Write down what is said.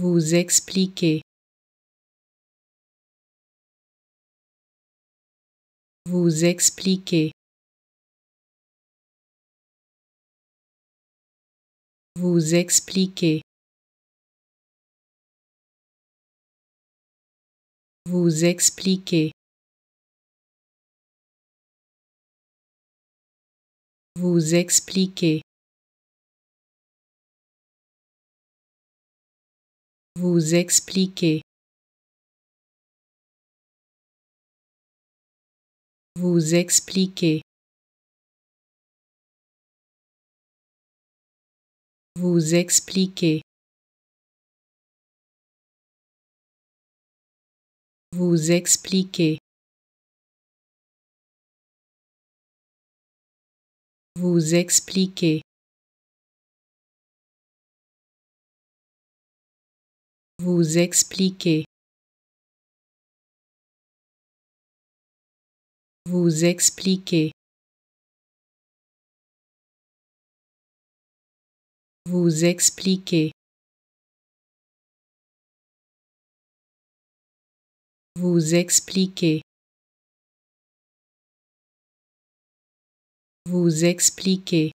Vous expliquer. Vous expliquer. Vous expliquer. Vous expliquer. Vous expliquer. Vous expliquer. Vous expliquer. Vous expliquer. Vous expliquer. Vous expliquer. Vous expliquer. Vous expliquer. Vous expliquer. Vous expliquer. Vous expliquer.